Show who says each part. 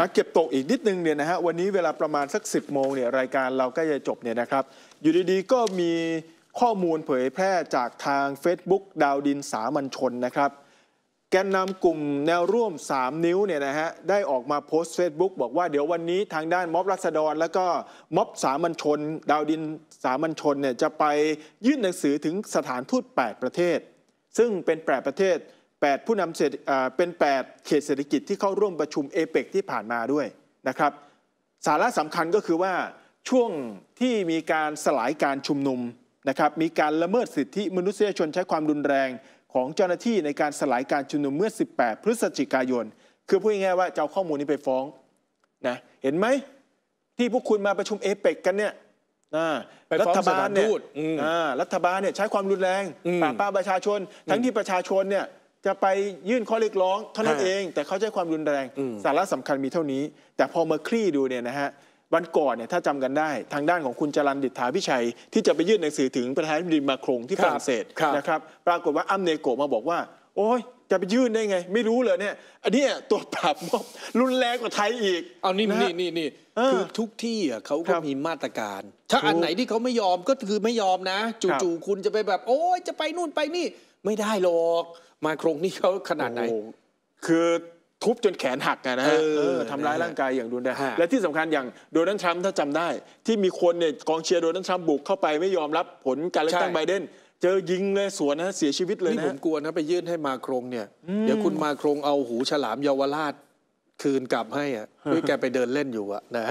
Speaker 1: มาเก็บตกอีกนิดนึงเนี่ยนะฮะวันนี้เวลาประมาณสัก 10บโมงเนี่ยรายการเราก็จะจบเนี่ยนะครับอยู่ดีๆก็มีข้อมูลเผยแพร่จากทาง Facebook ดาวดินสามัญชนนะครับ แกนนำกลุ่มแนวร่วม 3 นิ้วเนี่ยนะฮะได้ออกมาโพสต์ Facebook บอกว่าเดี๋ยววันนี้ทางด้านม็อบรัษฎร แล้วก็ม็อบสามัญชน ดาวดินสามัญชนเนี่ยจะไปยื่นหนังสือถึงสถานทูต8ประเทศ ซึ่งเป็น8ประเทศ8ผู้นำเเป็น 8 เขตเศรษฐกิจที่เข้าร่วมประชุมเอเปกที่ผ่านมาด้วยนะครับ สาระสำคัญก็คือว่าช่วงที่มีการสลายการชุมนุมนะครับมีการละเมิดสิทธิมนุษยชนใช้ความรุนแรงของเจ้าหน้าที่ในการสลายการชุมนุมเมื่อ 18 พฤศจิกายน คือพูดง่ายๆว่าจะเอาข้อมูลนี้ไปฟ้องนะเห็นไหมที่พวกคุณมาประชุมเอเปกกันเนี่ยรัฐบาลเนี่ยรัฐบาลเนี่ยใช้ความรุนแรงปราบปรามประชาชน ทั้งที่ประชาชนเนี่ยจะไปยื่นข้อเรียกร้องเท่านั้นเอง แต่เขาใช้ความรุนแรง สาระสำคัญมีเท่านี้ แต่พอมาคลี่ดูเนี่ยนะฮะ วันก่อนเนี่ย ถ้าจำกันได้ทางด้านของคุณจรันดิษฐาพิชัย ที่จะไปยื่นหนังสือถึงประธานาธิบดีมาครงที่ฝรั่งเศสนะครับ ปรากฏว่าอัมเนโกมาบอกว่าโอ้ยจะไปยื่นได้ไง ไม่รู้เลยเนี่ย อันนี้ตัวปราบมอบรุนแรงกว่าไทยอีก เอานี่นี่นี่คือทุกที่อ่ะเขาก็มีมาตรการถ้าอันไหนที่เขาไม่ยอมก็คือไม่ยอมนะจู่ๆคุณจะไปแบบ โอ้ยจะไปนู่นไปนี่ ไม่ได้หรอกมาโครงนี่เขาขนาดไหนคือทุบจนแขนหักนะฮะทำร้ายร่างกายอย่างรุนแรงและที่สำคัญอย่างโดนัลด์ทรัมป์ถ้าจำได้ ที่มีคนเนี่ยกองเชียร์โดนัลด์ทรัมป์บุกเข้าไปไม่ยอมรับผลการเลือกตั้งไบเดนเจอยิงเลยสวนนะเสียชีวิตเลยนะนี่ผมกลัวนะ ไปยื่นให้มาครงเนี่ย เดี๋ยวคุณมาครงเอาหูฉลามเยาวราช คืนกลับให้อ่ะด้วยแกไปเดินเล่นอยู่อะนะ